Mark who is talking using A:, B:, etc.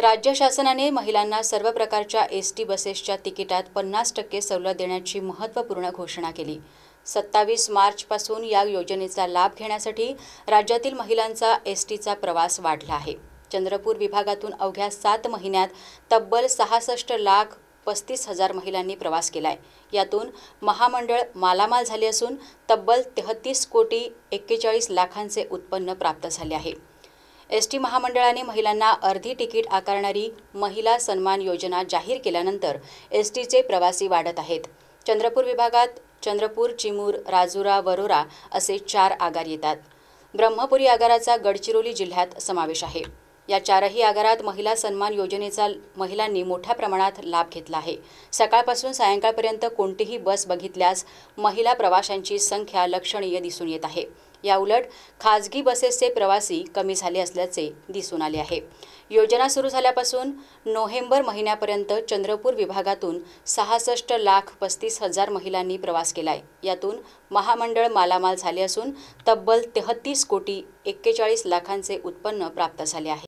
A: राज्य शासनाने महिलांना सर्व प्रकारच्या एस टी बसेसच्या तिकिटात पन्नास टक्के सवलत देण्याची महत्त्वपूर्ण घोषणा केली सत्तावीस मार्चपासून या योजनेचा लाभ घेण्यासाठी राज्यातील महिलांचा एस टीचा प्रवास वाढला आहे चंद्रपूर विभागातून अवघ्या सात महिन्यात तब्बल सहासष्ट लाख पस्तीस हजार महिलांनी प्रवास केलाय यातून महामंडळ मालामाल झाले असून तब्बल तेहतीस कोटी एक्केचाळीस लाखांचे उत्पन्न प्राप्त झाले आहे एस टी महामंडळाने महिलांना अर्धी तिकीट आकारणारी महिला सन्मान योजना जाहीर केल्यानंतर एस टीचे प्रवासी वाढत आहेत चंद्रपूर विभागात चंद्रपूर चिमूर राजुरा वरोरा असे चार आगार येतात ब्रह्मपुरी आगाराचा गडचिरोली जिल्ह्यात समावेश आहे या चारही आगारात महिला सन्मान योजनेचा महिलांनी मोठ्या प्रमाणात लाभ घेतला आहे सकाळपासून सायंकाळपर्यंत कोणतीही बस बघितल्यास महिला प्रवाशांची संख्या लक्षणीय दिसून येत आहे याउलट खाजगी बसेसचे प्रवासी कमी झाले असल्याचे दिसून आले आहे योजना सुरू झाल्यापासून नोव्हेंबर महिन्यापर्यंत चंद्रपूर विभागातून सहासष्ट लाख पस्तीस हजार महिलांनी प्रवास केला आहे यातून महामंडळ मालामाल झाले असून तब्बल तेहत्तीस कोटी एक्केचाळीस लाखांचे उत्पन्न प्राप्त झाले आहे